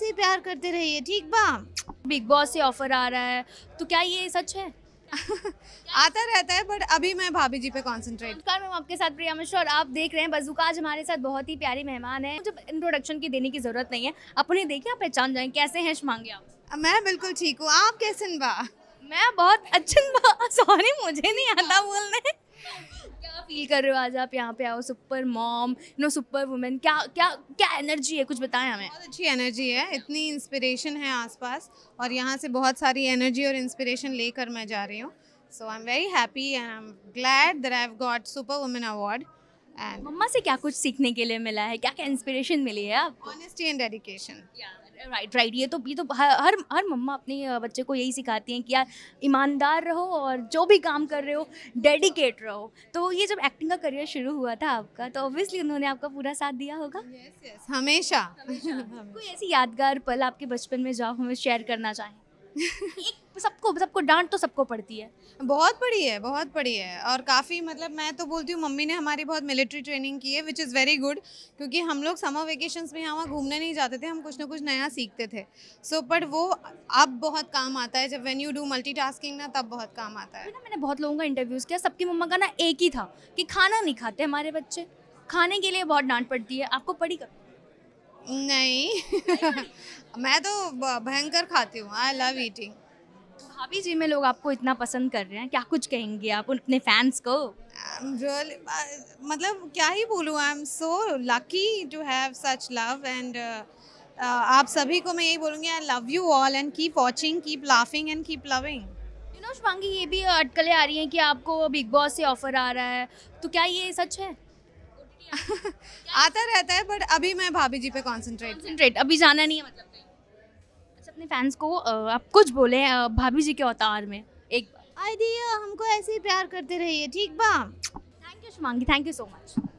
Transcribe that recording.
ऐसे ही प्यार करते रहिए ठीक बा बिग बॉस से ऑफर आ रहा है तो क्या ये सच है आता रहता है बट अभी मैं भाभी जी पे कॉन्सेंट्रेट कर मैम आपके साथ प्रिया मिश्रा और आप देख रहे हैं बजुका आज हमारे साथ बहुत ही प्यारी मेहमान है जब इंट्रोडक्शन की देने की जरूरत नहीं है अपने देखिए आप पहचान जाए कैसे हैं शमांगे आप मैं बिल्कुल ठीक हूँ आप कैसे बा मैं बहुत अच्छा सॉरी मुझे नहीं आता बोलने फील कर रहे हो आज आप यहाँ पे आओ super mom no super women क्या क्या क्या एनर्जी है कुछ बताएं हमें बहुत अच्छी एनर्जी है इतनी इंस्पिरेशन है आसपास और यहाँ से बहुत सारी एनर्जी और इंस्पिरेशन लेकर मैं जा रही हूँ so I am very happy and I am glad that I have got super women award and मम्मा से क्या कुछ सीखने के लिए मिला है क्या क्या इंस्पिरेशन मिली है आपको honesty and dedication right right ये तो ये तो हर हर मम्मा अपने बच्चे को यही सिखाती हैं कि यार ईमानदार रहो और जो भी काम कर रहे हो डेडिकेट रहो तो ये जब एक्टिंग का करियर शुरू हुआ था आपका तो ऑब्वियसली उन्होंने आपका पूरा साथ दिया होगा yes, yes, हमेशा, हमेशा। कोई ऐसी यादगार पल आपके बचपन में जो आप हमें शेयर करना चाहें एक सबको सबको डांट तो सबको पड़ती है बहुत पड़ी है बहुत पड़ी है और काफ़ी मतलब मैं तो बोलती हूँ मम्मी ने हमारी बहुत मिलिट्री ट्रेनिंग की है विच इज़ वेरी गुड क्योंकि हम लोग समर वेकेशन में यहाँ वहाँ घूमने नहीं जाते थे हम कुछ ना कुछ नया सीखते थे सो so, बट वो अब बहुत काम आता है जब वेन यू डू मल्टी ना तब बहुत काम आता है ना मैंने बहुत लोगों का इंटरव्यूज़ किया सबकी मम्मा का ना एक ही था कि खाना नहीं खाते हमारे बच्चे खाने के लिए बहुत डांट पड़ती है आपको पड़ी कब नहीं मैं तो भयंकर खाती हूँ आई लव ईटिंग भाभी जी में लोग आपको इतना पसंद कर रहे हैं क्या कुछ कहेंगे आप अपने फैंस को really, मतलब क्या ही बोलूँ I am so lucky to have such love and आप सभी को मैं यही बोलूँगी I love you all and keep watching keep laughing and keep loving Shubhangi ये भी अटकलें आ रही हैं कि आपको बिग बॉस से ऑफर आ रहा है तो क्या ये सच है आता रहता है बट अभी मैं भाभी जी पे कॉन्सेंट्रेट अभी जाना नहीं है मतलब अच्छा अपने फैंस को आप कुछ बोले भाभी जी के अवतार में एक आई दी हमको ऐसे ही प्यार करते रहिए ठीक बा thank you Shubhangi thank you so much